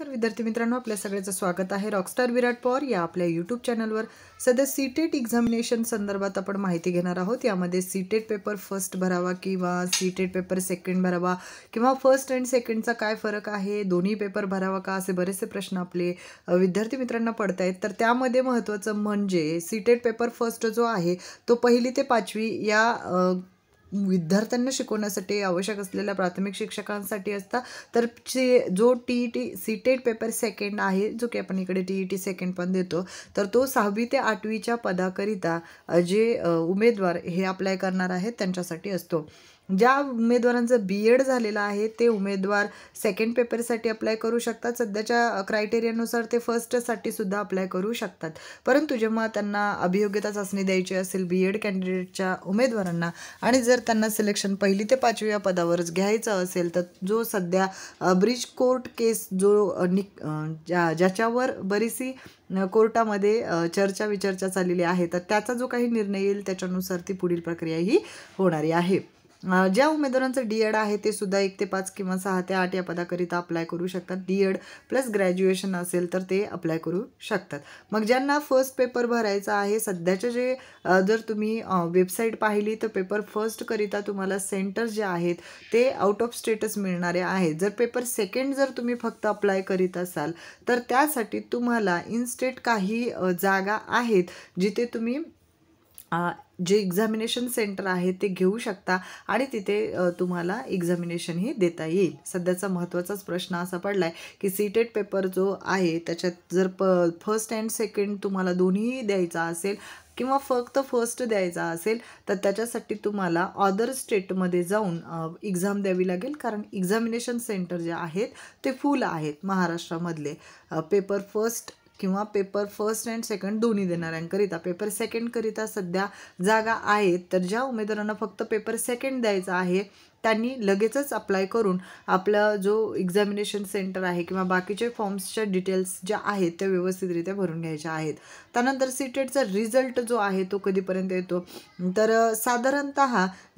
नमस्कार विद्यार्थी मित्रांनो आपल्या सगळ्याचं स्वागत आहे रॉकस्टार विराट पॉवर या आपल्या यूट्यूब चॅनलवर सध्या सी टेट एक्झामिनेशन संदर्भात आपण माहिती घेणार आहोत यामध्ये सी टेट पेपर फर्स्ट भरावा किंवा सी टेट पेपर सेकंड भरावा किंवा फर्स्ट अँड सेकंडचा काय फरक आहे दोन्ही पेपर भरावा का असे बरेचसे प्रश्न आपले विद्यार्थी मित्रांना पडतायत आहेत तर त्यामध्ये महत्त्वाचं म्हणजे सी पेपर फर्स्ट जो आहे तो पहिली ते पाचवी या विद्यार्थ्यांना शिकवण्यासाठी आवश्यक असलेल्या प्राथमिक शिक्षकांसाठी असता तर जो T E T C TET paper second आहे जो की आपण इकडे टी ई टी सेकंड पण देतो तर तो सहावी ते आठवीच्या पदाकरिता जे उमेदवार हे अप्लाय करणार आहेत त्यांच्यासाठी असतो ज्या उमेदवारांचं बी एड झालेलं आहे ते उमेदवार सेकंड पेपरसाठी अप्लाय करू शकतात सध्याच्या क्रायटेरियानुसार ते फर्स्टसाठी सुद्धा अप्लाय करू शकतात परंतु जेव्हा त्यांना अभियोग्यता चाचणी द्यायची असेल बी एड कॅन्डिडेटच्या उमेदवारांना आणि जर त्यांना सिलेक्शन पहिली ते पाचव्या पदावरच घ्यायचं असेल तर जो सध्या ब्रिज कोर्ट केस जो निक ज्या ज्याच्यावर बरीचशी कोर्टामध्ये चर्चा विचर्चा चाललेली आहे तर त्याचा जो काही निर्णय येईल त्याच्यानुसार ती पुढील प्रक्रिया ही होणारी आहे ज्या उमेदवारांचं डी एड आहे ते सुद्धा एक ते पाच किंवा सहा ते आठ या पदाकरिता अप्लाय करू शकतात डी एड प्लस ग्रॅज्युएशन असेल तर ते अप्लाय करू शकतात मग ज्यांना फर्स्ट पेपर भरायचा आहे सध्याचे जे जर तुम्ही वेबसाईट पाहिली तर पेपर फर्स्टकरिता तुम्हाला सेंटर जे आहेत ते आउट ऑफ स्टेटस मिळणारे आहेत जर पेपर सेकंड जर तुम्ही फक्त अप्लाय करीत असाल तर त्यासाठी तुम्हाला इन स्टेट काही जागा आहेत जिथे तुम्ही जे एक्झामिनेशन सेंटर आहे ते घेऊ शकता आणि तिथे तुम्हाला एक्झामिनेशन देता येईल सध्याचा महत्त्वाचाच प्रश्न असा पडला आहे की सीटेट पेपर जो आहे त्याच्यात जर प फर्स्ट अँड सेकंड तुम्हाला दोन्हीही द्यायचा असेल किंवा फक्त फर्स्ट द्यायचा असेल तर त्याच्यासाठी तुम्हाला अदर स्टेटमध्ये जाऊन एक्झाम द्यावी लागेल कारण एक्झामिनेशन सेंटर जे आहेत ते फुल आहेत महाराष्ट्रामधले पेपर फर्स्ट किंवा पेपर फर्स्ट अँड सेकंड दोन्ही देणाऱ्यांकरिता पेपर सेकंडकरिता सध्या जागा आहेत तर ज्या उमेदवारांना फक्त पेपर सेकंड द्यायचा आहे त्यांनी लगेचच अप्लाय करून आपला जो एक्झामिनेशन सेंटर आहे किंवा बाकीचे फॉर्म्सच्या डिटेल्स ज्या आहेत त्या व्यवस्थितरित्या भरून घ्यायच्या आहेत त्यानंतर सी टेटचा रिझल्ट जो आहे तो कधीपर्यंत येतो तर साधारणत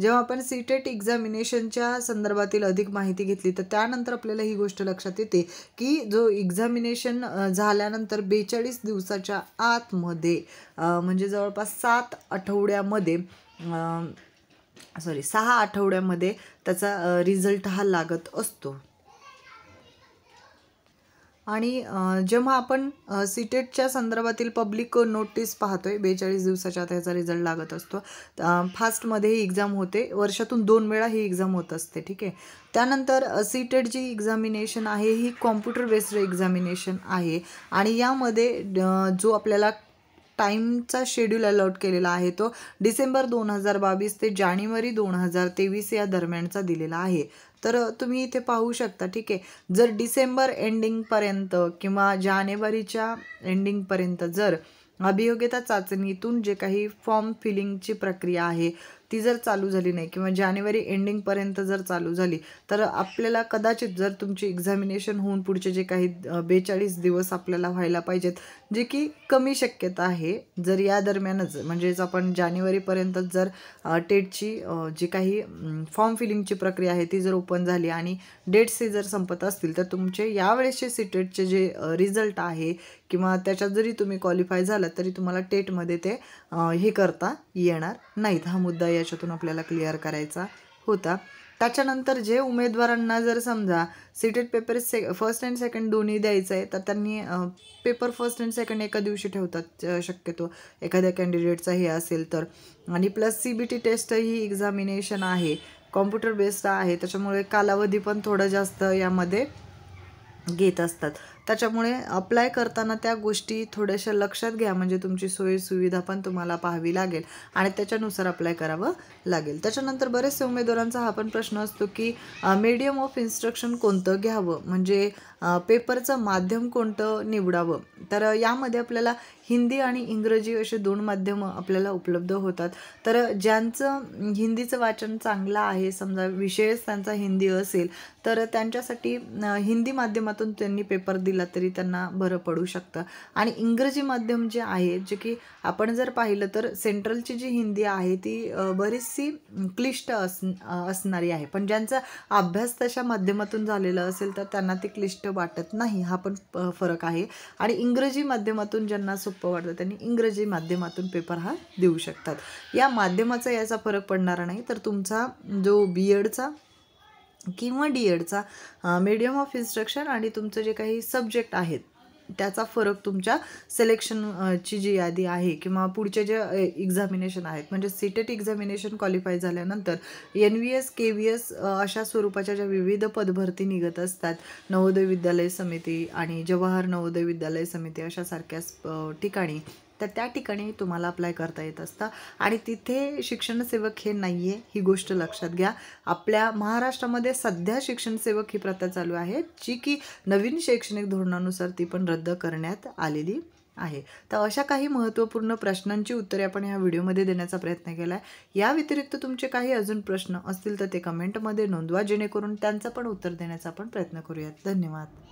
जेव्हा आपण सी टेट एक्झामिनेशनच्या संदर्भातील अधिक माहिती घेतली तर त्यानंतर आपल्याला ही गोष्ट लक्षात येते की जो एक्झामिनेशन झाल्यानंतर बेचाळीस दिवसाच्या आतमध्ये म्हणजे जवळपास सात आठवड्यामध्ये सॉरी सहा आठवड्यामध्ये त्याचा रिझल्ट हा लागत असतो आणि जेव्हा आपण सीटेटच्या e संदर्भातील पब्लिक नोटीस पाहतोय बेचाळीस दिवसाच्या त्याचा रिझल्ट लागत असतो फास्टमध्ये ही एक्झाम होते वर्षातून दोन वेळा ही एक्झाम होत असते ठीक आहे त्यानंतर सीटेट e जी एक्झामिनेशन आहे ही कॉम्प्युटर बेस्ड एक्झामिनेशन आहे आणि यामध्ये जो आपल्याला टाईमचा शेड्यूल अलॉट केलेला आहे तो डिसेंबर दोन हजार बावीस ते जानेवारी दोन हजार तेवीस या दरम्यानचा दिलेला आहे तर तुम्ही इथे पाहू शकता ठीक आहे जर डिसेंबर एंडिंगपर्यंत किंवा जानेवारीच्या एंडिंगपर्यंत जर अभियोग्यता चाचणीतून जे काही फॉर्म फिलिंगची प्रक्रिया आहे ती जर चालू झाली नाही किंवा जानेवारी एंडिंगपर्यंत जर चालू झाली तर आपल्याला कदाचित जर तुमची एक्झामिनेशन होऊन पुढचे जे काही बेचाळीस दिवस आपल्याला व्हायला पाहिजेत जे की कमी शक्यता आहे जर या दरम्यानच म्हणजेच आपण जानेवारीपर्यंतच जर टेटची जी काही फॉर्म फिलिंगची प्रक्रिया आहे ती जर ओपन झाली आणि डेट्सही जर संपत असतील तर तुमचे यावेळेसचे सी टेटचे e जे रिझल्ट आहे किंवा त्याच्यात जरी तुम्ही क्वालिफाय झालात तरी तुम्हाला टेटमध्ये ते हे करता येणार नाहीत हा मुद्दा याच्यातून आपल्याला क्लिअर करायचा होता त्याच्यानंतर जे उमेदवारांना जर समजा सीटेड पेपर से फर्स्ट अँड सेकंड दोन्ही द्यायचं आहे तर त्यांनी पेपर फर्स्ट अँड सेकंड एका दिवशी ठेवतात शक्यतो एखाद्या कॅन्डिडेटचा हे असेल तर आणि plus C B T test ही एक्झामिनेशन आहे कॉम्प्युटर बेस्ड आहे त्याच्यामुळे कालावधी पण थोडा जास्त यामध्ये घेत असतात त्याच्यामुळे अप्लाय करताना त्या गोष्टी थोड्याशा लक्षात घ्या म्हणजे तुमची सोयी सुविधा पण तुम्हाला पाहावी लागेल आणि त्याच्यानुसार अप्लाय करावं लागेल त्याच्यानंतर बरेचसे उमेदवारांचा हा पण प्रश्न असतो की मीडियम ऑफ इन्स्ट्रक्शन कोणतं घ्यावं म्हणजे पेपरचं माध्यम कोणतं निवडावं तर यामध्ये आपल्याला हिंदी आणि इंग्रजी असे दोन माध्यमं आपल्याला उपलब्ध होतात तर ज्यांचं हिंदीचं वाचन चांगलं आहे समजा विषयच त्यांचा हिंदी असेल तर त्यांच्यासाठी हिंदी माध्यमातून त्यांनी पेपर दिला तरी त्यांना बरं पडू शकतं आणि इंग्रजी माध्यम जे आहे जे की आपण जर पाहिलं तर सेंट्रलची जी हिंदी आहे ती बरीचशी क्लिष्ट अस असणारी आहे पण ज्यांचा अभ्यास तशा माध्यमातून झालेला असेल तर त्यांना ती क्लिष्ट वाटत नाही हा पण फरक आहे आणि इंग्रजी माध्यमातून ज्यांना सोप पवार त्यांनी इंग्रजी माध्यमातून पेपर हा देऊ शकतात या माध्यमाचा याचा फरक पडणारा नाही तर तुमचा जो बी एडचा किंवा डी एडचा मीडियम ऑफ इन्स्ट्रक्शन आणि तुमचं जे काही सब्जेक्ट आहेत त्याचा फरक तुमच्या सिलेक्शनची जी यादी आहे किंवा पुढचे जे एक्झामिनेशन आहेत म्हणजे सीटेट एक्झामिनेशन क्वालिफाय झाल्यानंतर N V S K V S अशा स्वरूपाच्या ज्या विविध पदभरती निघत असतात नवोदय विद्यालय समिती आणि जवाहर नवोदय विद्यालय समिती अशासारख्या ठिकाणी तर त्या ठिकाणी तुम्हाला अप्लाय करता येत असतं आणि तिथे शिक्षणसेवक हे नाही आहे ही गोष्ट लक्षात घ्या आपल्या महाराष्ट्रामध्ये सध्या शिक्षणसेवक ही प्रथा चालू आहे जी की नवीन शैक्षणिक धोरणानुसार ती पण रद्द करण्यात आलेली आहे तर अशा काही महत्त्वपूर्ण प्रश्नांची उत्तरे आपण ह्या व्हिडिओमध्ये देण्याचा प्रयत्न केला आहे या व्यतिरिक्त तुमचे काही अजून प्रश्न असतील तर ते कमेंटमध्ये नोंदवा जेणेकरून त्यांचं पण उत्तर देण्याचा आपण प्रयत्न करूयात धन्यवाद